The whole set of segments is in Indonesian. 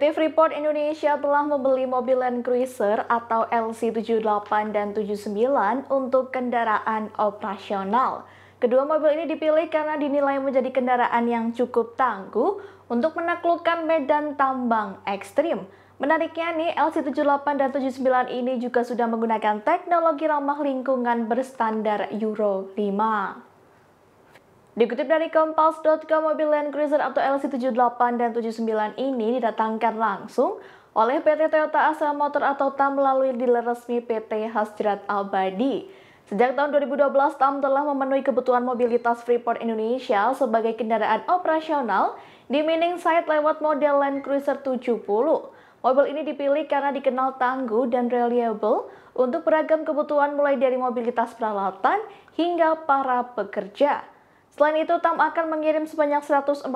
PT Freeport Indonesia telah membeli mobil Land Cruiser atau LC78 dan 79 untuk kendaraan operasional. Kedua mobil ini dipilih karena dinilai menjadi kendaraan yang cukup tangguh untuk menaklukkan medan tambang ekstrim. Menariknya nih, LC78 dan 79 ini juga sudah menggunakan teknologi ramah lingkungan berstandar Euro 5. Dikutip dari Kompas.com, mobil Land Cruiser atau LC78 dan 79 ini didatangkan langsung oleh PT Toyota Astra Motor atau TAM melalui dealer resmi PT Hasrat Abadi. Sejak tahun 2012, TAM telah memenuhi kebutuhan mobilitas Freeport Indonesia sebagai kendaraan operasional di mining site lewat model Land Cruiser 70. Mobil ini dipilih karena dikenal tangguh dan reliable untuk beragam kebutuhan mulai dari mobilitas peralatan hingga para pekerja. Selain itu, TAM akan mengirim sebanyak 145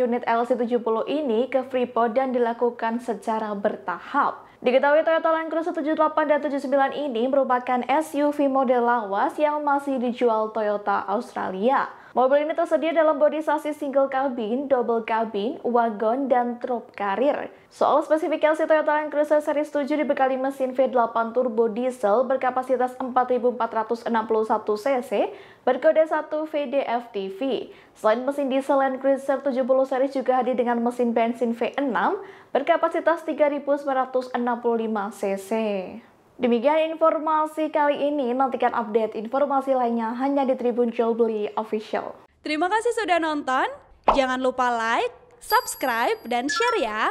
unit LC70 ini ke Freeport dan dilakukan secara bertahap. Diketahui Toyota Land Cruiser 78 dan 79 ini merupakan SUV model lawas yang masih dijual Toyota Australia. Mobil ini tersedia dalam bodi sasis single cabin, double cabin, wagon, dan trop karir. Soal spesifikasi Toyota Land Cruiser seri 7 dibekali mesin V8 turbo diesel berkapasitas 4461 cc berkode 1 VDFTV. Selain mesin diesel Land Cruiser 70 seri juga hadir dengan mesin bensin V6 berkapasitas 3965 cc. Demikian informasi kali ini, nantikan update informasi lainnya hanya di Tribun Beli Official. Terima kasih sudah nonton, jangan lupa like, subscribe, dan share ya!